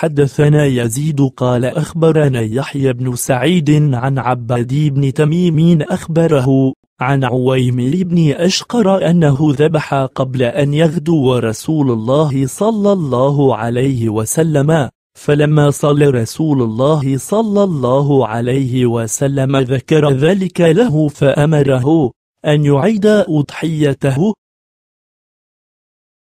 حدثنا يزيد قال أخبرنا يحيى بن سعيد عن عباد بن تميم أخبره عن عويمر بن أشقر أنه ذبح قبل أن يغدو رسول الله صلى الله عليه وسلم فلما صلى رسول الله صلى الله عليه وسلم ذكر ذلك له فأمره أن يعيد أضحيته